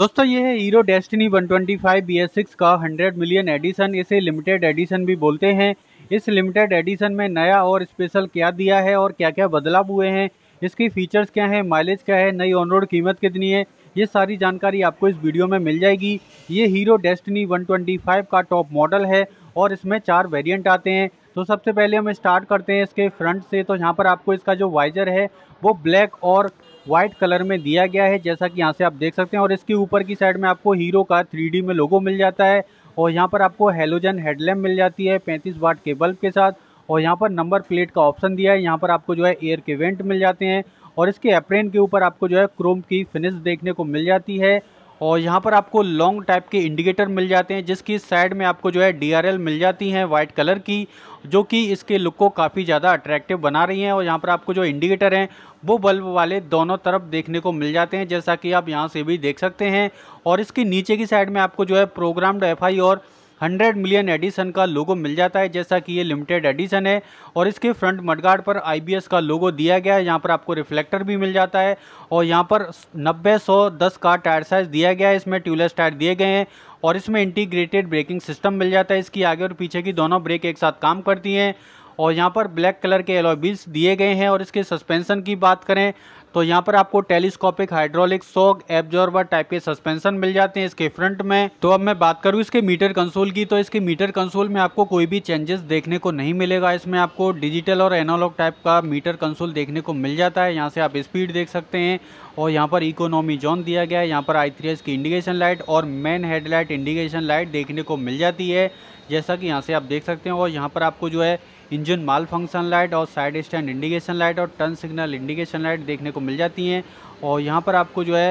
दोस्तों ये है हीरो डेस्टिनी 125 BS6 का 100 मिलियन एडिशन इसे लिमिटेड एडिशन भी बोलते हैं इस लिमिटेड एडिशन में नया और स्पेशल क्या दिया है और क्या क्या बदलाव हुए हैं इसकी फीचर्स क्या हैं माइलेज क्या है नई ऑन रोड कीमत कितनी है ये सारी जानकारी आपको इस वीडियो में मिल जाएगी ये हीरो डेस्टिनी 125 का टॉप मॉडल है और इसमें चार वेरियंट आते हैं तो सबसे पहले हम स्टार्ट करते हैं इसके फ्रंट से तो यहाँ पर आपको इसका जो वाइजर है वो ब्लैक और वाइट कलर में दिया गया है जैसा कि यहाँ से आप देख सकते हैं और इसके ऊपर की साइड में आपको हीरो का थ्री में लोगो मिल जाता है और यहाँ पर आपको हेलोजन हेडलैम्प मिल जाती है पैंतीस वाट के बल्ब के साथ और यहाँ पर नंबर प्लेट का ऑप्शन दिया है यहाँ पर आपको जो है एयर के वेंट मिल जाते हैं और इसके एप्रेन के ऊपर आपको जो है क्रोम की फिनिश देखने को मिल जाती है और यहाँ पर आपको लॉन्ग टाइप के इंडिकेटर मिल जाते हैं जिसकी साइड में आपको जो है डी मिल जाती हैं वाइट कलर की जो कि इसके लुक को काफ़ी ज़्यादा अट्रैक्टिव बना रही हैं और यहाँ पर आपको जो इंडिकेटर हैं वो बल्ब वाले दोनों तरफ देखने को मिल जाते हैं जैसा कि आप यहाँ से भी देख सकते हैं और इसके नीचे की साइड में आपको जो है प्रोग्राम्ड एफ और हंड्रेड मिलियन एडिशन का लोगो मिल जाता है जैसा कि ये लिमिटेड एडिशन है और इसके फ्रंट मडगार्ड पर आई का लोगो दिया गया है यहाँ पर आपको रिफ्लेक्टर भी मिल जाता है और यहाँ पर नब्बे सौ दस का टायर साइज दिया गया है इसमें ट्यूबलेस टायर दिए गए हैं और इसमें इंटीग्रेटेड ब्रेकिंग सिस्टम मिल जाता है इसकी आगे और पीछे की दोनों ब्रेक एक साथ काम करती हैं और यहाँ पर ब्लैक कलर के एलोबीज दिए गए हैं और इसके सस्पेंसन की बात करें तो यहाँ पर आपको telescopic hydraulic shock absorber type के सस्पेंशन मिल जाते हैं इसके फ्रंट में तो अब मैं बात करूँ इसके मीटर कंसोल की तो इसके मीटर कंसोल में आपको कोई भी चेंजेस देखने को नहीं मिलेगा इसमें आपको डिजिटल और एनालॉग टाइप का मीटर कंसोल देखने को मिल जाता है यहाँ से आप स्पीड देख सकते हैं और यहाँ पर इकोनॉमी जोन दिया गया है यहाँ पर आई की इंडिकेशन लाइट और मेन हेडलाइट इंडिकेशन लाइट देखने को मिल जाती है जैसा कि यहाँ से आप देख सकते हैं और यहाँ पर आपको जो है इंजन माल फंक्शन लाइट और साइड स्टैंड इंडिकेशन लाइट और टर्न सिग्नल इंडिकेशन लाइट देखने को आपको मिल जाती हैं और यहाँ पर आपको जो है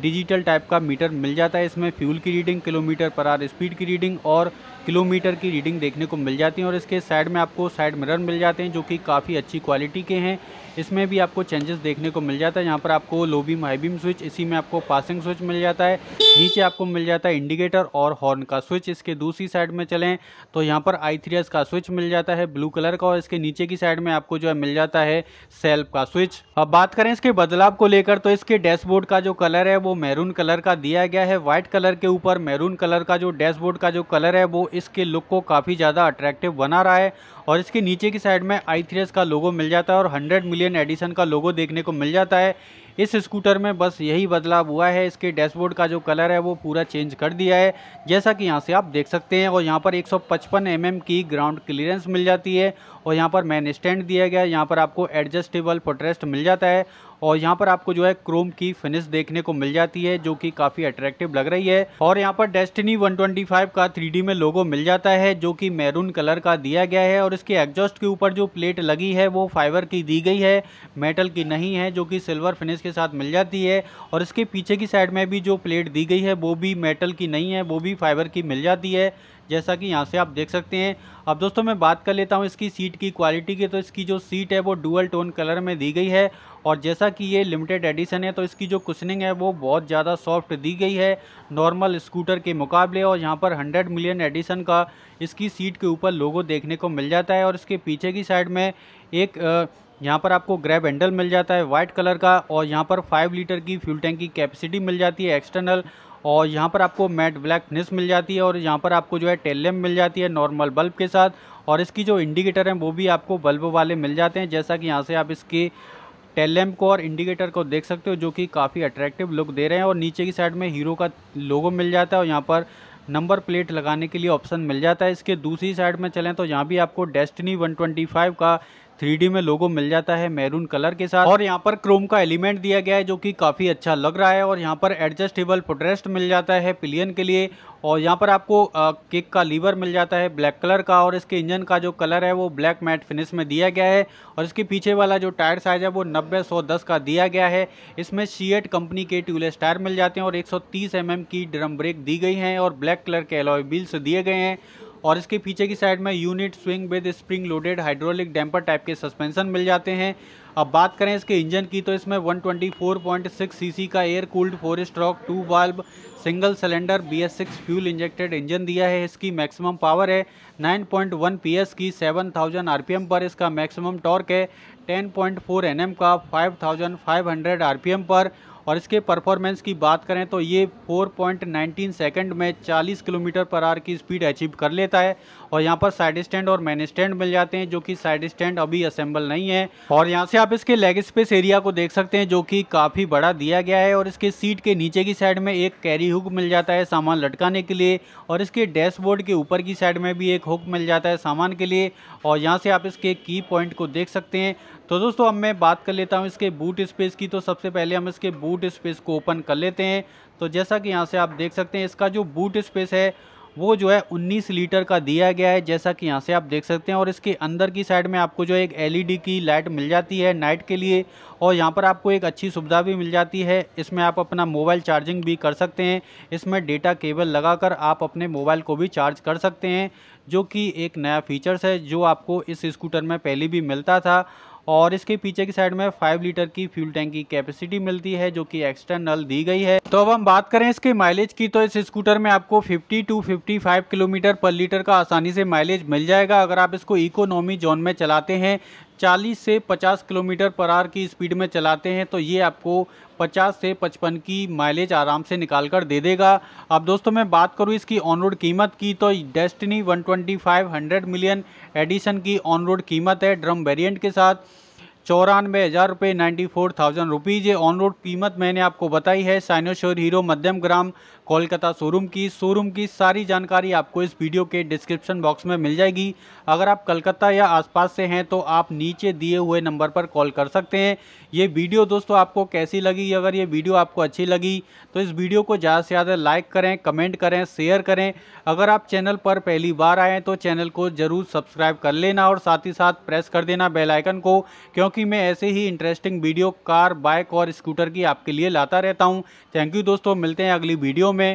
डिजिटल टाइप का मीटर मिल जाता है इसमें फ्यूल की रीडिंग किलोमीटर पर आर स्पीड की रीडिंग और किलोमीटर की रीडिंग देखने को मिल जाती है और इसके साइड में आपको साइड मिरर मिल जाते हैं जो कि काफ़ी अच्छी क्वालिटी के हैं इसमें भी आपको चेंजेस देखने को मिल जाता है यहाँ पर आपको low beam high beam switch इसी में आपको पासिंग स्विच मिल जाता है नीचे आपको मिल जाता है इंडिकेटर और हॉर्न का स्विच इसके दूसरी साइड में चलें तो यहाँ पर आई का स्विच मिल जाता है ब्लू कलर का और इसके नीचे की साइड में आपको जो है मिल जाता है सेल्फ का स्विच अब बात करें इसके बदलाव को लेकर तो इसके डैशबोर्ड का जो कलर है वो मैरून कलर का दिया गया है व्हाइट कलर के ऊपर मैरून कलर का जो डैशबोर्ड का जो कलर है वो इसके लुक को काफ़ी ज़्यादा अट्रैक्टिव बना रहा है और इसके नीचे की साइड में आई का लोगो मिल जाता है और हंड्रेड मिलियन एडिशन का लोगो देखने को मिल जाता है इस स्कूटर में बस यही बदलाव हुआ है इसके डैशबोर्ड का जो कलर है वो पूरा चेंज कर दिया है जैसा कि यहाँ से आप देख सकते हैं और यहाँ पर 155 mm की ग्राउंड क्लियरेंस मिल जाती है और यहाँ पर मैन स्टैंड दिया गया है यहाँ पर आपको एडजस्टेबल फुटरेस्ट मिल जाता है और यहाँ पर आपको जो है क्रोम की फिनिश देखने को मिल जाती है जो कि काफ़ी अट्रैक्टिव लग रही है और यहाँ पर डेस्टिनी 125 का 3D में लोगो मिल जाता है जो कि मैरून कलर का दिया गया है और इसके एग्जॉस्ट के ऊपर जो प्लेट लगी है वो फाइबर की दी गई है मेटल की नहीं है जो कि सिल्वर फिनिश इसके साथ मिल जाती है और इसके पीछे की साइड में भी जो प्लेट दी गई है वो भी मेटल की नहीं है वो भी फाइबर की मिल जाती है जैसा कि यहाँ से आप देख सकते हैं अब दोस्तों मैं बात कर लेता हूँ इसकी सीट की क्वालिटी की तो इसकी जो सीट है वो डुअल टोन कलर में दी गई है और जैसा कि ये लिमिटेड एडिशन है तो इसकी जो कुशनिंग है वो बहुत ज़्यादा सॉफ्ट दी गई है नॉर्मल स्कूटर के मुकाबले और यहाँ पर 100 मिलियन एडिशन का इसकी सीट के ऊपर लोगो देखने को मिल जाता है और इसके पीछे की साइड में एक आ, यहाँ पर आपको ग्रैब हैंडल मिल जाता है वाइट कलर का और यहाँ पर फाइव लीटर की फ्यूल टैंक की कैपेसिटी मिल जाती है एक्सटर्नल और यहाँ पर आपको मैट ब्लैक फिनिश मिल जाती है और यहाँ पर आपको जो है टेल लैंप मिल जाती है नॉर्मल बल्ब के साथ और इसकी जो इंडिकेटर हैं वो भी आपको बल्ब वाले मिल जाते हैं जैसा कि यहाँ से आप इसकी टेल लैम्प को और इंडिकेटर को देख सकते हो जो कि काफ़ी अट्रैक्टिव लुक दे रहे हैं और नीचे की साइड में हीरो का लोगो मिल जाता है और यहाँ पर नंबर प्लेट लगाने के लिए ऑप्शन मिल जाता है इसके दूसरी साइड में चलें तो यहाँ भी आपको डेस्टिनी 125 का थ्री में लोगो मिल जाता है मैरून कलर के साथ और यहाँ पर क्रोम का एलिमेंट दिया गया है जो कि काफ़ी अच्छा लग रहा है और यहाँ पर एडजस्टेबल फुटरेस्ट मिल जाता है पिलियन के लिए और यहाँ पर आपको केक का लीवर मिल जाता है ब्लैक कलर का और इसके इंजन का जो कलर है वो ब्लैक मैट फिनिश में दिया गया है और इसके पीछे वाला जो टायर साइज है वो नब्बे सौ दस का दिया गया है इसमें एट कंपनी के ट्यूबलेस टायर मिल जाते हैं और एक सौ तीस mm की ड्रम ब्रेक दी गई हैं और ब्लैक कलर के एलॉय दिए गए हैं और इसके पीछे की साइड में unit swing with spring loaded hydraulic damper type के सस्पेंशन मिल जाते हैं अब बात करें इसके इंजन की तो इसमें 124.6 सीसी का air cooled four stroke two valve single cylinder B S six fuel injected engine दिया है इसकी मैक्सिमम पावर है 9.1 पॉइंट की 7000 आरपीएम पर इसका मैक्सिमम टॉर्क है 10.4 एनएम का 5500 थाउजेंड पर और इसके परफॉर्मेंस की बात करें तो ये 4.19 सेकेंड में 40 किलोमीटर पर आर की स्पीड अचीव कर लेता है और यहाँ पर साइड स्टैंड और मैन स्टैंड मिल जाते हैं जो कि साइड स्टैंड अभी असेंबल नहीं है और यहाँ से आप इसके लेग स्पेस एरिया को देख सकते हैं जो कि काफ़ी बड़ा दिया गया है और इसके सीट के नीचे की साइड में एक कैरी हुक मिल जाता है सामान लटकाने के लिए और इसके डैशबोर्ड के ऊपर की साइड में भी एक हुक मिल जाता है सामान के लिए और यहाँ से आप इसके की पॉइंट को देख सकते हैं तो दोस्तों अब मैं बात कर लेता हूँ इसके बूट स्पेस की तो सबसे पहले हम इसके बूट स्पेस को ओपन कर लेते हैं तो जैसा कि यहाँ से आप देख सकते हैं इसका जो बूट स्पेस है वो जो है उन्नीस लीटर का दिया गया है जैसा कि यहाँ से आप देख सकते हैं और इसके अंदर की साइड में आपको जो एक एल की लाइट मिल जाती है नाइट के लिए और यहाँ पर आपको एक अच्छी सुविधा भी मिल जाती है इसमें आप अपना मोबाइल चार्जिंग भी कर सकते हैं इसमें डेटा केबल लगाकर आप अपने मोबाइल को भी चार्ज कर सकते हैं जो कि एक नया फीचर्स है जो आपको इस स्कूटर में पहले भी मिलता था और इसके पीछे की साइड में फाइव लीटर की फ्यूल टैंक की कैपेसिटी मिलती है जो कि एक्सटर्नल दी गई है तो अब हम बात करें इसके माइलेज की तो इस स्कूटर में आपको 50 टू 55 किलोमीटर पर लीटर का आसानी से माइलेज मिल जाएगा अगर आप इसको इकोनॉमी जोन में चलाते हैं 40 से 50 किलोमीटर पर आर की स्पीड में चलाते हैं तो ये आपको 50 से 55 की माइलेज आराम से निकाल कर दे देगा अब दोस्तों मैं बात करूँ इसकी ऑन रोड कीमत की तो डेस्टिनी 125 हंड्रेड मिलियन एडिशन की ऑन रोड कीमत है ड्रम वेरिएंट के साथ चौरानवे हज़ार रुपये नाइन्टी फोर थाउजेंड रुपीज़ ये ऑन रोड कीमत मैंने आपको बताई है साइनोशोर Hero Madhyamgram Kolkata showroom की शोरूम की सारी जानकारी आपको इस वीडियो के डिस्क्रिप्शन बॉक्स में मिल जाएगी अगर आप कलकत्ता या आसपास से हैं तो आप नीचे दिए हुए नंबर पर कॉल कर सकते हैं ये वीडियो दोस्तों आपको कैसी लगी अगर ये वीडियो आपको अच्छी लगी तो इस वीडियो को ज़्यादा से ज़्यादा लाइक करें कमेंट करें शेयर करें अगर आप चैनल पर पहली बार आएँ तो चैनल को ज़रूर सब्सक्राइब कर लेना और साथ ही साथ प्रेस कर देना बेलाइकन को क्योंकि मैं ऐसे ही इंटरेस्टिंग वीडियो कार बाइक और स्कूटर की आपके लिए लाता रहता हूँ थैंक यू दोस्तों मिलते हैं अगली वीडियो में